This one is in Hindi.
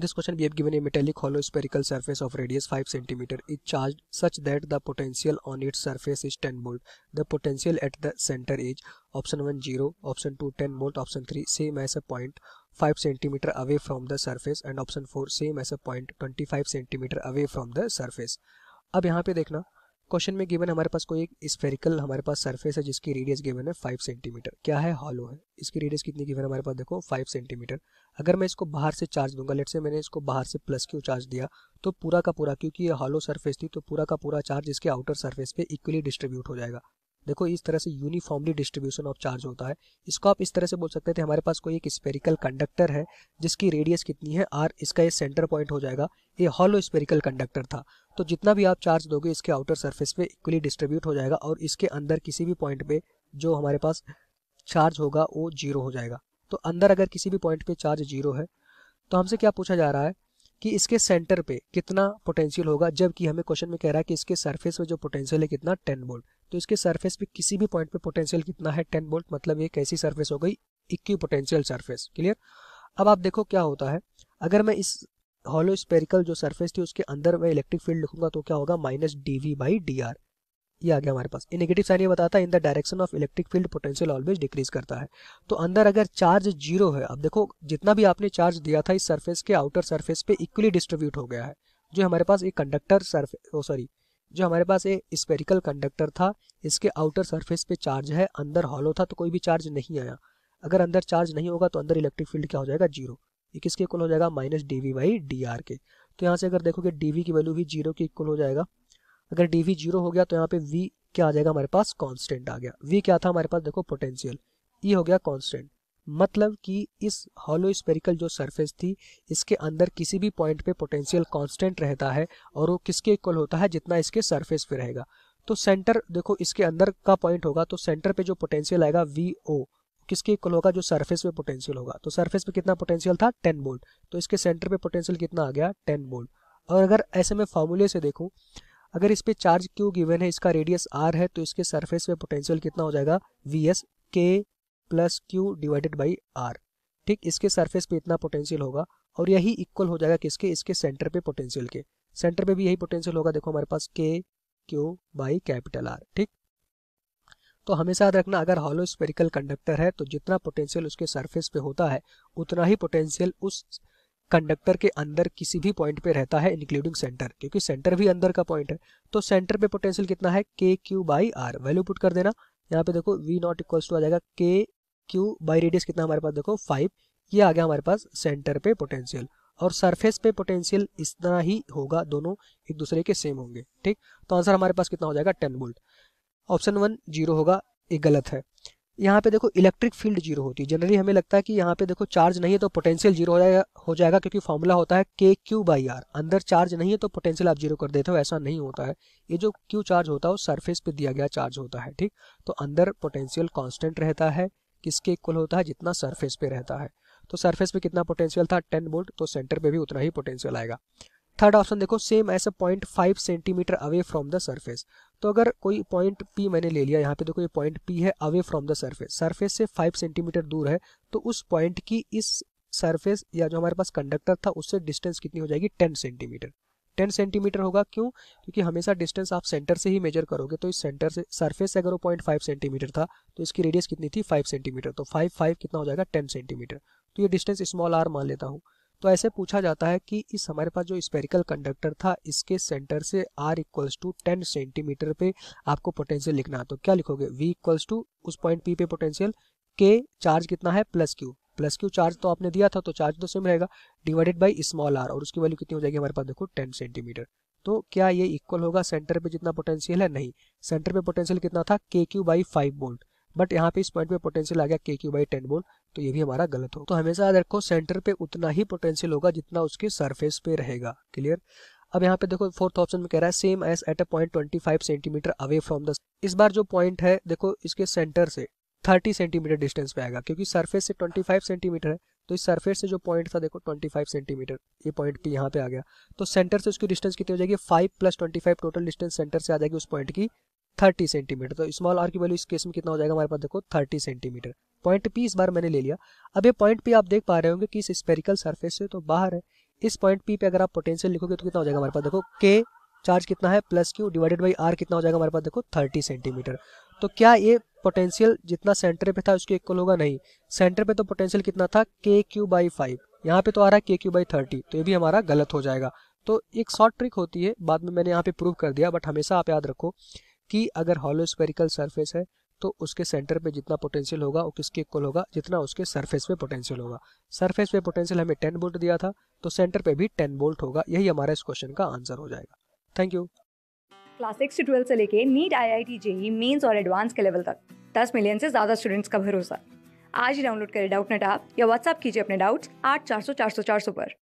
this question be have given a metallic hollow spherical surface of radius 5 centimetre is charge such that the potential on its surface is 10 volt the potential at the centre is option one zero option two 10 volt option three same as a point 5 centimetre away from the surface and option four same as a point 25 centimetre away from the surface अब यहाँ पे देखना क्वेश्चन में गिवन हमारे पास कोई एक स्फेरिकल हमारे पास सरफेस है जिसकी रेडियस गिवन है फाइव सेंटीमीटर क्या है हॉलो है इसकी रेडियस कितनी गिवन हमारे पास देखो फाइव सेंटीमीटर अगर मैं इसको बाहर से चार्ज दूंगा लेट से मैंने इसको बाहर से प्लस क्यू चार्ज दिया तो पूरा का पूरा क्योंकि ये हॉलो सर्फेस थी तो पूरा का पूरा चार्ज इसके आउटर सर्फेस पे इक्वली डिस्ट्रीब्यूट हो जाएगा देखो इस तरह से यूनिफॉर्मली डिस्ट्रीब्यूशन ऑफ चार्ज होता है इसको आप इस तरह से बोल सकते थे हमारे पास कोई एक स्पेरिकल कंडक्टर है जिसकी रेडियस कितनी है आर इसका ये सेंटर पॉइंट हो जाएगा ये हॉलो स्पेरिकल कंडक्टर था तो जितना भी आप चार्ज दोगे इसके आउटर सर्फेस पे इक्वली डिस्ट्रीब्यूट हो जाएगा और इसके अंदर किसी भी पॉइंट पे जो हमारे पास चार्ज होगा वो जीरो हो जाएगा तो अंदर अगर किसी भी पॉइंट पे चार्ज जीरो है तो हमसे क्या पूछा जा रहा है कि इसके सेंटर पे कितना पोटेंशियल होगा जबकि हमें क्वेश्चन में कह रहा है कि इसके सरफेस पे जो पोटेंशियल है कितना 10 वोल्ट तो इसके सरफेस पे किसी भी पॉइंट पे पोटेंशियल कितना है 10 वोल्ट मतलब ये कैसी सरफेस हो गई इक्वी पोटेंशियल सरफेस क्लियर अब आप देखो क्या होता है अगर मैं इस हॉलो स्पेरिकल जो सरफेस थी उसके अंदर मैं इलेक्ट्रिक फील्ड लिखूंगा तो क्या होगा minus D V by D R ये आ गया हमारे पास ये नेगेटिव साइन ये बताता है in the direction of electric field potential always decrease करता है तो अंदर अगर चार्ज जीरो है अब देखो जितना भी आपने चार्ज दिया था इस सरफेस के आउटर सरफेस पे इक्वली डिस्ट्रीब्यूट हो गया है जो हमारे पास एक कंडक्टर सरफेस सॉरी जो हमारे पास एक स्पेरिकल कंडक्टर था इसके आउटर सरफेस पे चार्ज है अंदर हॉलो था तो कोई भी चार्ज नहीं आया अगर अंदर चार्ज नहीं होगा तो अंदर इलेक्ट्रिक फील्ड क्या हो जाएगा जीरो ये किसके इक्वल हो जाएगा minus D V by D R के तो यहाँ से अगर देखोगे डी वी की वैल्यू भी जीरो के इक्वल हो जाएगा अगर डी वी जीरो हो गया तो यहाँ पे वी क्या आ जाएगा हमारे पास कॉन्स्टेंट आ गया वी क्या था हमारे पास देखो पोटेंशियल ई e हो गया कॉन्स्टेंट मतलब कि इस हॉलो स्पेरिकल जो सरफेस थी इसके अंदर किसी भी पॉइंट पे पोटेंशियल कांस्टेंट रहता है और वो किसके इक्वल होता है जितना इसके सरफेस पे रहेगा तो सेंटर देखो इसके अंदर का पॉइंट होगा तो सेंटर पे जो पोटेंशियल आएगा वी ओ किसके इक्वल होगा जो सरफेस पे पोटेंशियल होगा तो सरफेस पे कितना पोटेंशियल था टेन बोल्ट तो इसके सेंटर पे पोटेंशियल कितना आ गया टेन बोल्ट और अगर ऐसे में फार्मूले से देखूँ अगर इस पर चार्ज क्यू गिवन है इसका रेडियस आर है तो इसके सरफेस पे पोटेंशियल कितना हो जाएगा V S K plus Q divided by R ठीक इसके सरफेस पे इतना पोटेंशियल होगा और यही इक्वल हो जाएगा किसके इसके सेंटर पे पोटेंशियल के सेंटर पे भी यही पोटेंशियल होगा देखो हमारे पास के क्यू बाई कैपिटल आर ठीक तो हमेशा याद रखना अगर हॉलो स्पेरिकल कंडक्टर है तो जितना पोटेंशियल उसके सरफेस पे होता है उतना ही पोटेंशियल उस कंडक्टर के अंदर किसी भी पॉइंट पे रहता है इंक्लूडिंग सेंटर क्योंकि सेंटर भी अंदर का पॉइंट है तो सेंटर पे पोटेंशियल कितना है K Q by R value put कर देना यहाँ पे देखो वी नॉट इक्वल्स टू आ जाएगा के क्यू बाई रेडियस कितना हमारे पास देखो फाइव ये आ गया हमारे पास सेंटर पे पोटेंशियल और सरफेस पे पोटेंशियल इतना ही होगा दोनों एक दूसरे के सेम होंगे ठीक तो आंसर हमारे पास कितना हो जाएगा ten volt option one zero होगा ये गलत है यहाँ पे देखो इलेक्ट्रिक फील्ड जीरो होती है जनरली हमें लगता है कि यहाँ पे देखो चार्ज नहीं है तो पोटेंशियल जीरो हो जाएगा क्योंकि फॉर्मूला होता है के क्यू बाई आर अंदर चार्ज नहीं है तो पोटेंशियल आप जीरो कर देते हो ऐसा नहीं होता है ये जो क्यू चार्ज होता है वो सरफेस पे दिया गया चार्ज होता है ठीक तो अंदर पोटेंशियल कॉन्स्टेंट रहता है किसके इक्वल होता है जितना सरफेस पे रहता है तो सरफेस पे कितना पोटेंशियल था टेन वोल्ट तो सेंटर पे भी उतना ही पोटेंशियल आएगा थर्ड ऑप्शन देखो सेम ऐसे point five centimetre away from the surface तो अगर कोई पॉइंट पी मैंने ले लिया यहाँ पे देखो ये पॉइंट पी है away from the surface surface से फाइव सेंटीमीटर दूर है तो उस पॉइंट की इस सरफेस या जो हमारे पास कंडक्टर था उससे डिस्टेंस कितनी हो जाएगी टेन सेंटीमीटर टेन सेंटीमीटर होगा क्यों क्योंकि हमेशा डिस्टेंस आप सेंटर से ही मेजर करोगे तो इस सेंटर से सरफेस से अगर वो पॉइंट फाइव सेंटीमीटर था तो इसकी रेडियस कितनी थी फाइव सेंटीमीटर तो फाइव फाइव कितना हो जाएगा टेन सेंटीमीटर तो ये डिस्टेंस स्मॉल आर मान लेता हूँ तो ऐसे पूछा जाता है कि इस हमारे पास जो स्पेरिकल कंडक्टर था इसके सेंटर से R equals to ten centimetre पे आपको पोटेंशियल लिखना है तो क्या लिखोगे वी इक्वल्स टू उस पॉइंट पी पे पोटेंशियल के चार्ज कितना है plus Q plus Q charge तो आपने दिया था तो चार्ज तो सेम रहेगा डिवाइडेड बाई स्मॉल आर और उसकी वैल्यू कितनी हो जाएगी हमारे पास देखो टेन सेंटीमीटर तो क्या ये इक्वल होगा सेंटर पे जितना पोटेंशियल है नहीं सेंटर पे पोटेंशियल कितना था K Q by five volt but यहाँ पे इस पॉइंट पे पोटेंशियल आ गया के क्यू बाई टेन बोल तो ये भी हमारा गलत हो तो हमेशा याद रखो सेंटर पे उतना ही पोटेंशियल होगा जितना उसके सरफेस पे रहेगा क्लियर अब यहाँ पे देखो फोर्थ ऑप्शन में कह रहा है same as at a point twenty five centimetre away from the इस बार जो पॉइंट है देखो इसके सेंटर से थर्टी सेंटीमीटर डिस्टेंस पे आएगा क्योंकि सरफेस से ट्वेंटी फाइव सेंटीमीटर है तो इस सरफेस से जो पॉइंट था देखो फाइव सेंटीमीटर ये पॉइंट यहाँ पे आ गया तो सेंटर से उसकी डिस्टेंस कितनी हो जाएगी five plus five total distance centre से आ जाएगी उस पॉइंट की 30 सेंटीमीटर तो स्मॉल आर की वैल्यू इस केस में कितना हो जाएगा हमारे पास देखो 30 सेंटीमीटर पॉइंट पी इस बार मैंने ले लिया अब ये पॉइंट पी आप देख पा रहे होंगे कि इस स्पेरिकल सरफेस से तो बाहर है इस पॉइंट पी पे अगर आप पोटेंशियल लिखोगे तो कितना हो जाएगा हमारे पास देखो के चार्ज कितना है plus Q divided by R कितना हो जाएगा हमारे पास देखो थर्टी सेंटीमीटर तो क्या ये पोटेंशियल जितना सेंटर पे था उसके इक्वल होगा नहीं सेंटर पे तो पोटेंशियल कितना था के क्यू बाई फाइव यहाँ पे तो आ रहा है के क्यू बाई थर्टी तो ये भी हमारा गलत हो जाएगा तो एक शॉर्ट ट्रिक होती है बाद में मैंने यहाँ पे प्रूव कर दिया बट हमेशा आप याद रखो कि अगर हॉलो स्पेरिकल सर्फेस है तो उसके सेंटर पे जितना पोटेंशियल होगा वो किसके इक्वल होगा जितना उसके सरफेस पे पोटेंशियल होगा सरफेस पे पोटेंशियल हमें 10 बोल्ट दिया था तो सेंटर पे भी 10 बोल्ट होगा यही हमारा इस क्वेश्चन का आंसर हो जाएगा थैंक यू क्लास सिक्स से ट्वेल्थ से लेके NEET I I T JEE Mains और एडवांस के लेवल तक दस मिलियन से ज्यादा स्टूडेंट्स का भरोसा आज ही डाउनलोड करें डाउट नेट आप या व्हाट्सअप कीजिए अपने डाउट्स आठ चार सौ चार सौ चार सौ पर